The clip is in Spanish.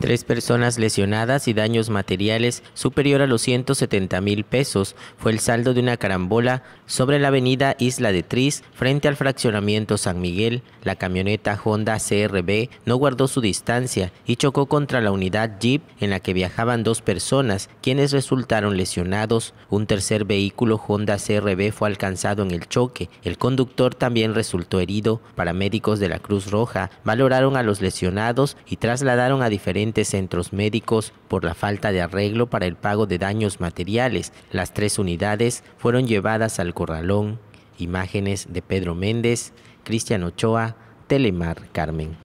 Tres personas lesionadas y daños materiales superior a los 170 mil pesos fue el saldo de una carambola sobre la avenida Isla de Tris frente al fraccionamiento San Miguel. La camioneta Honda CRB no guardó su distancia y chocó contra la unidad Jeep en la que viajaban dos personas quienes resultaron lesionados. Un tercer vehículo Honda CRB fue alcanzado en el choque. El conductor también resultó herido. Paramédicos de la Cruz Roja valoraron a los lesionados y trasladaron a diferentes centros médicos por la falta de arreglo para el pago de daños materiales. Las tres unidades fueron llevadas al corralón. Imágenes de Pedro Méndez, Cristian Ochoa, Telemar Carmen.